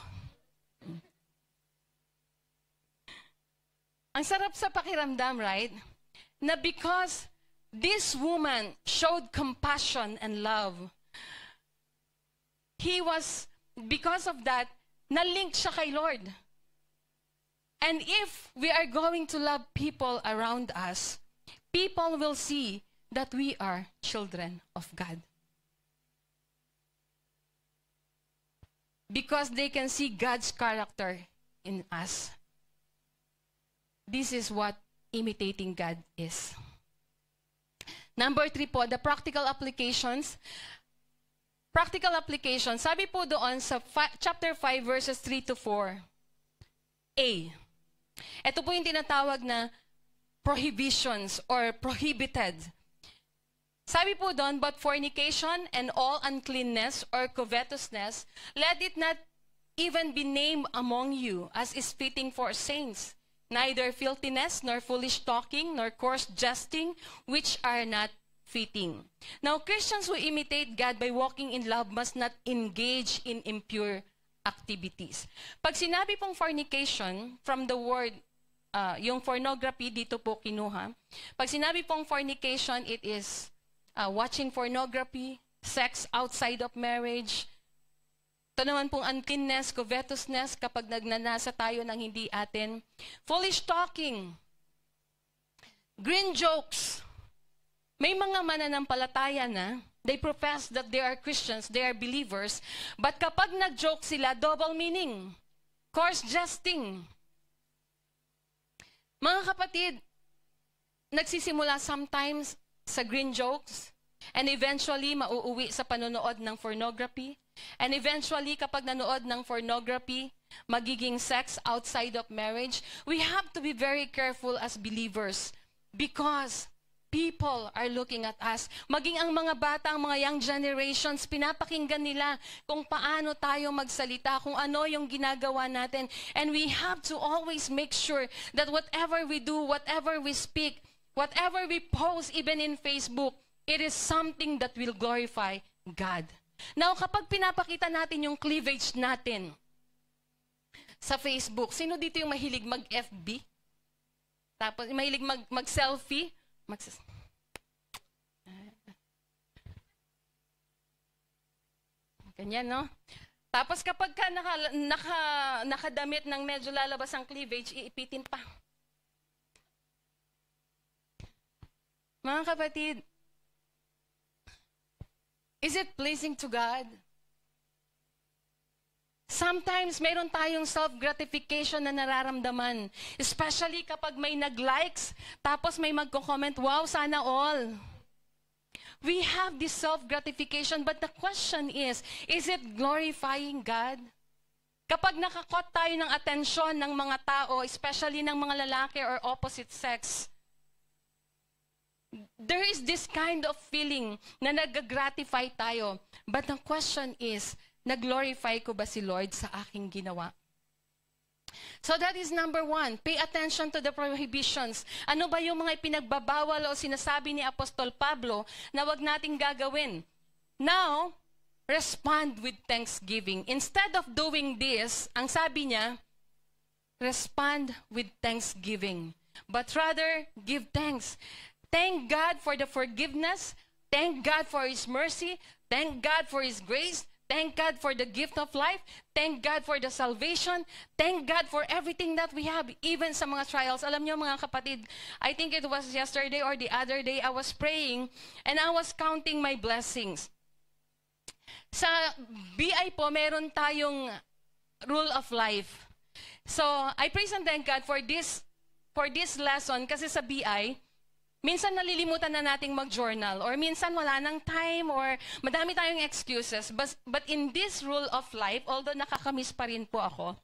Ang sarap sa pakiramdam, right? Na because this woman showed compassion and love, he was, because of that, na-link siya kay Lord. And if we are going to love people around us, people will see that we are children of God. Because they can see God's character in us. This is what imitating God is. Number three po, the practical applications. Practical application. Sabi po doon sa chapter 5 verses 3 to 4. A. Ito po yung tinatawag na prohibitions or prohibited. Sabi po doon, but fornication and all uncleanness or covetousness, let it not even be named among you as is fitting for saints neither filthiness, nor foolish talking, nor coarse jesting, which are not fitting. Now, Christians who imitate God by walking in love must not engage in impure activities. Pag sinabi pong fornication, from the word, uh, yung pornography, dito po kinuha. Pag sinabi pong fornication, it is uh, watching pornography, sex outside of marriage, ito naman pong uncleanness, covetousness, kapag nagnanasa tayo ng hindi atin. Foolish talking. Green jokes. May mga mananampalataya na, they profess that they are Christians, they are believers, but kapag nag-joke sila, double meaning. Coarse jesting. Mga kapatid, nagsisimula sometimes sa green jokes, and eventually mauuwi sa panonood ng pornography, And eventually, kapag nanood ng pornography, magiging sex outside of marriage, we have to be very careful as believers because people are looking at us. Maging ang mga bata, ang mga young generations, pinapakinggan nila kung paano tayo magsalita, kung ano yung ginagawa natin. And we have to always make sure that whatever we do, whatever we speak, whatever we post, even in Facebook, it is something that will glorify God. Now, kapag pinapakita natin yung cleavage natin sa Facebook, sino dito yung mahilig mag-FB? Tapos, mahilig mag, mag-selfie? Mag ah. Ganyan, no? Tapos kapag ka naka, naka, nakadamit ng medyo lalabas ang cleavage, iipitin pa. Mga kapatid, Is it pleasing to God? Sometimes, mayroon tayong self-gratification na nararamdaman. Especially kapag may nag-likes, tapos may magko-comment, wow, sana all. We have this self-gratification, but the question is, is it glorifying God? Kapag nakakot tayo ng atensyon ng mga tao, especially ng mga lalaki or opposite sex, there is this kind of feeling na nag-gratify tayo. But the question is, nag-glorify ko ba si Lord sa aking ginawa? So that is number one. Pay attention to the prohibitions. Ano ba yung mga pinagbabawal o sinasabi ni Apostol Pablo na wag nating gagawin? Now, respond with thanksgiving. Instead of doing this, ang sabi niya, respond with thanksgiving. But rather, give thanks. Thank God for the forgiveness. Thank God for His mercy. Thank God for His grace. Thank God for the gift of life. Thank God for the salvation. Thank God for everything that we have, even sa mga trials. Alam niyo mga kapatid, I think it was yesterday or the other day, I was praying and I was counting my blessings. Sa BI po, meron tayong rule of life. So, I praise and thank God for this for this lesson kasi sa BI, Minsan nalilimutan na nating mag-journal or minsan wala nang time or madami tayong excuses. But, but in this rule of life, although nakakamiss pa rin po ako,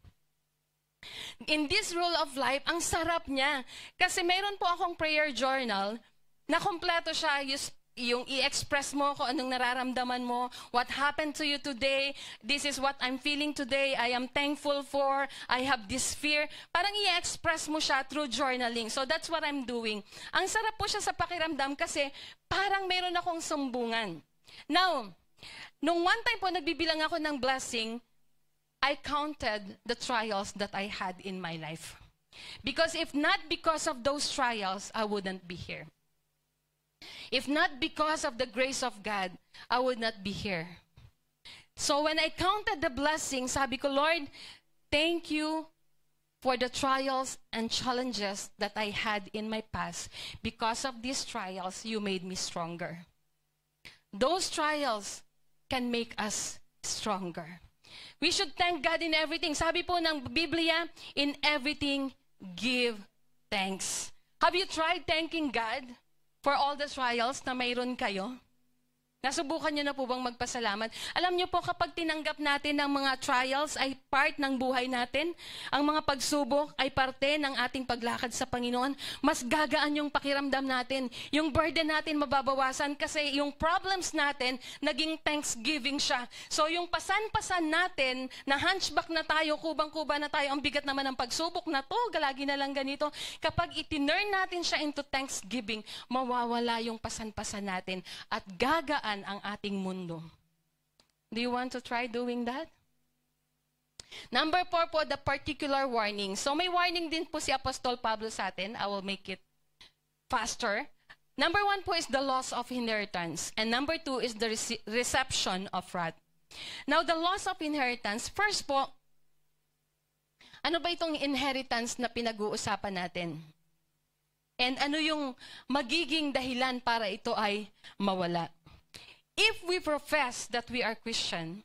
in this rule of life, ang sarap niya. Kasi meron po akong prayer journal na kumpleto siya. You yung i-express mo kung anong nararamdaman mo. What happened to you today? This is what I'm feeling today. I am thankful for. I have this fear. Parang i-express mo siya through journaling. So that's what I'm doing. Ang sarap po siya sa pakiramdam kasi parang meron akong sumbungan. Now, nung one time po nagbibilang ako ng blessing, I counted the trials that I had in my life. Because if not because of those trials, I wouldn't be here. If not because of the grace of God, I would not be here. So when I counted the blessings, sabi ko, Lord, thank you for the trials and challenges that I had in my past. Because of these trials, you made me stronger. Those trials can make us stronger. We should thank God in everything. Sabi po ng Biblia, in everything, give thanks. Have you tried thanking God? for all the trials na mayroon kayo, Nasubukan niyo na po bang magpasalamat? Alam niyo po, kapag tinanggap natin ang mga trials ay part ng buhay natin, ang mga pagsubok ay parte ng ating paglakad sa Panginoon, mas gagaan yung pakiramdam natin. Yung burden natin mababawasan kasi yung problems natin, naging thanksgiving siya. So yung pasan-pasan natin, na hunchback na tayo, kubang-kuba na tayo, ang bigat naman ng pagsubok na to, galagi na lang ganito, kapag itinurn natin siya into thanksgiving, mawawala yung pasan-pasan natin at gagaan panindigan ang ating mundo. Do you want to try doing that? Number four po, the particular warning. So may warning din po si Apostol Pablo sa atin. I will make it faster. Number one po is the loss of inheritance. And number two is the rece- reception of wrath. Now, the loss of inheritance, first po, ano ba itong inheritance na pinag-uusapan natin? And ano yung magiging dahilan para ito ay mawala? if we profess that we are Christian,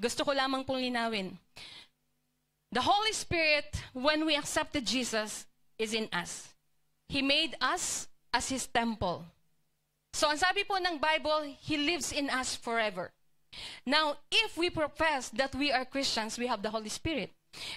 gusto ko lamang pong linawin, the Holy Spirit, when we accepted Jesus, is in us. He made us as His temple. So ang sabi po ng Bible, He lives in us forever. Now, if we profess that we are Christians, we have the Holy Spirit.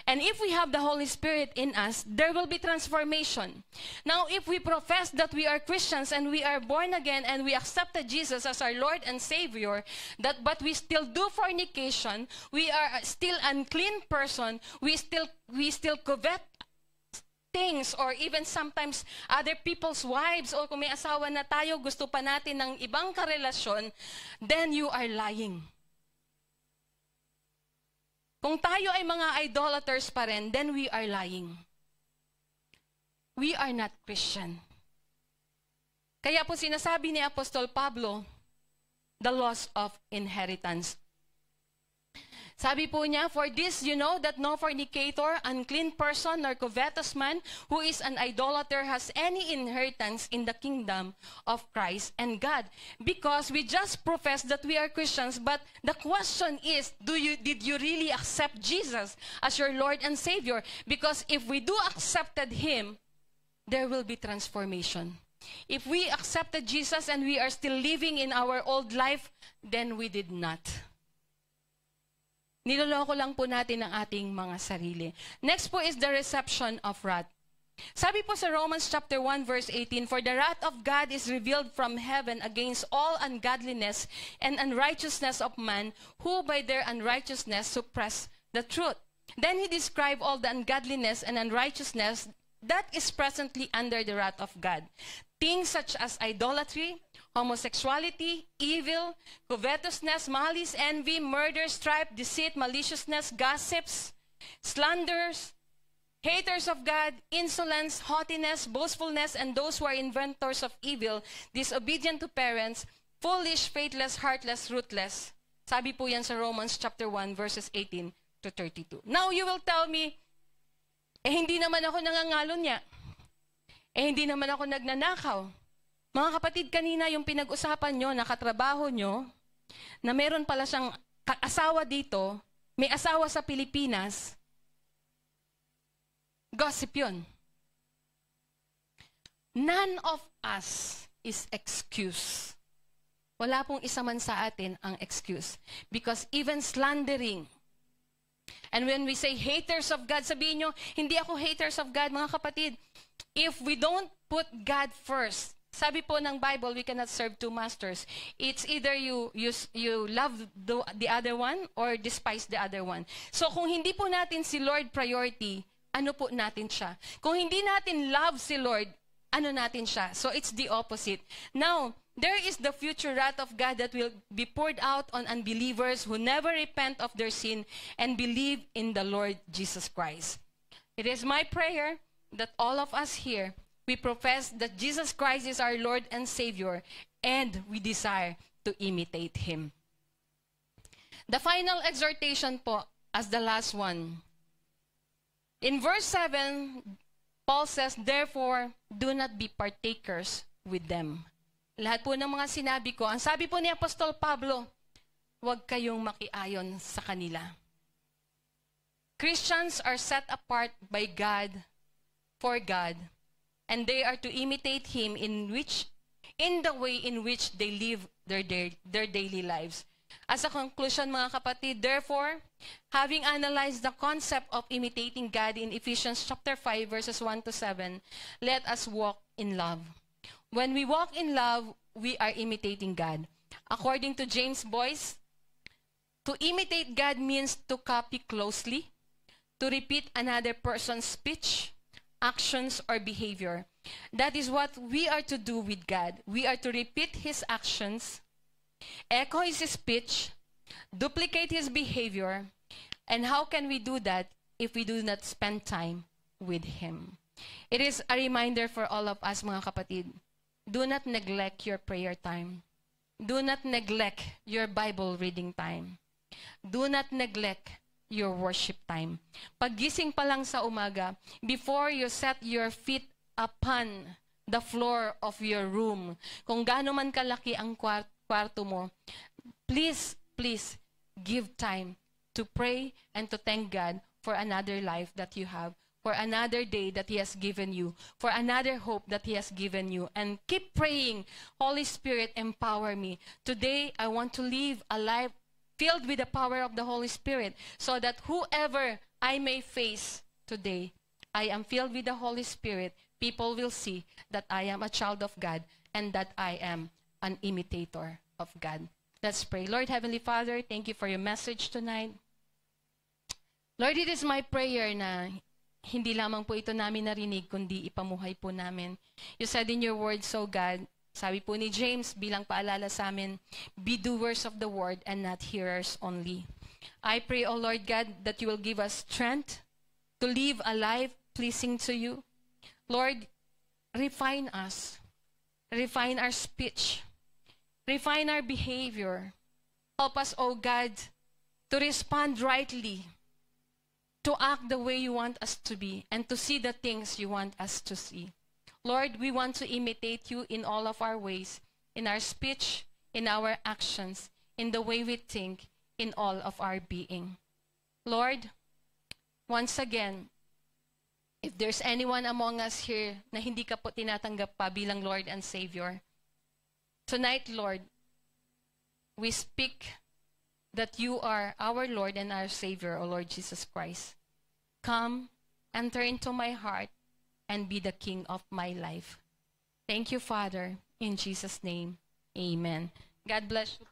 And if we have the Holy Spirit in us, there will be transformation. Now, if we profess that we are Christians and we are born again and we accepted Jesus as our Lord and Savior, that but we still do fornication, we are still unclean person, we still we still covet things or even sometimes other people's wives or kung may asawa na tayo, gusto pa natin ng ibang karelasyon, then you are lying. Kung tayo ay mga idolaters pa rin, then we are lying. We are not Christian. Kaya po sinasabi ni Apostol Pablo, the loss of inheritance Sabi po niya, For this you know that no fornicator, unclean person, nor covetous man, who is an idolater, has any inheritance in the kingdom of Christ and God. Because we just profess that we are Christians, but the question is, do you, did you really accept Jesus as your Lord and Savior? Because if we do accepted Him, there will be transformation. If we accepted Jesus and we are still living in our old life, then we did not. Niloloko lang po natin ang ating mga sarili. Next po is the reception of wrath. Sabi po sa Romans chapter 1 verse 18, For the wrath of God is revealed from heaven against all ungodliness and unrighteousness of man, who by their unrighteousness suppress the truth. Then he described all the ungodliness and unrighteousness that is presently under the wrath of God. Things such as idolatry, homosexuality, evil, covetousness, malice, envy, murder, strife, deceit, maliciousness, gossips, slanders, haters of God, insolence, haughtiness, boastfulness, and those who are inventors of evil, disobedient to parents, foolish, faithless, heartless, ruthless. Sabi po yan sa Romans chapter 1 verses 18 to 32. Now you will tell me, eh hindi naman ako nangangalo niya. Eh hindi naman ako nagnanakaw. Mga kapatid, kanina yung pinag-usapan nyo, nakatrabaho nyo, na meron pala siyang asawa dito, may asawa sa Pilipinas, gossip yun. None of us is excuse. Wala pong isa man sa atin ang excuse. Because even slandering, and when we say haters of God, sabihin nyo, hindi ako haters of God, mga kapatid. If we don't put God first, Sabi po ng Bible, we cannot serve two masters. It's either you, you, you love the, the other one or despise the other one. So kung hindi po natin si Lord priority, ano po natin siya? Kung hindi natin love si Lord, ano natin siya? So it's the opposite. Now, there is the future wrath of God that will be poured out on unbelievers who never repent of their sin and believe in the Lord Jesus Christ. It is my prayer that all of us here we profess that Jesus Christ is our Lord and Savior, and we desire to imitate Him. The final exhortation po, as the last one. In verse 7, Paul says, Therefore, do not be partakers with them. Lahat po ng mga sinabi ko, ang sabi po ni Apostol Pablo, huwag kayong makiayon sa kanila. Christians are set apart by God, for God, and they are to imitate him in which in the way in which they live their, their, their daily lives. As a conclusion, mga kapatid, therefore, having analyzed the concept of imitating God in Ephesians chapter 5 verses 1 to 7, let us walk in love. When we walk in love, we are imitating God. According to James Boyce, to imitate God means to copy closely, to repeat another person's speech, actions or behavior. That is what we are to do with God. We are to repeat His actions, echo His speech, duplicate His behavior. And how can we do that if we do not spend time with Him? It is a reminder for all of us, mga kapatid. Do not neglect your prayer time. Do not neglect your Bible reading time. Do not neglect your worship time. Pagising pa lang sa umaga, before you set your feet upon the floor of your room, kung gaano man kalaki ang kwarto mo, please, please, give time to pray and to thank God for another life that you have, for another day that He has given you, for another hope that He has given you. And keep praying, Holy Spirit, empower me. Today, I want to live a life filled with the power of the Holy Spirit, so that whoever I may face today, I am filled with the Holy Spirit. People will see that I am a child of God and that I am an imitator of God. Let's pray. Lord Heavenly Father, thank you for your message tonight. Lord, it is my prayer na hindi lamang po ito namin narinig, kundi ipamuhay po namin. You said in your word, so God, sabi po ni James bilang paalala sa amin, be doers of the word and not hearers only. I pray, O Lord God, that you will give us strength to live a life pleasing to you. Lord, refine us. Refine our speech. Refine our behavior. Help us, O God, to respond rightly, to act the way you want us to be, and to see the things you want us to see. Lord, we want to imitate you in all of our ways, in our speech, in our actions, in the way we think, in all of our being. Lord, once again, if there's anyone among us here na hindi ka po tinatanggap pa bilang Lord and Savior, tonight, Lord, we speak that you are our Lord and our Savior, O Lord Jesus Christ. Come, enter into my heart, and be the king of my life. Thank you, Father. In Jesus' name, amen. God bless you.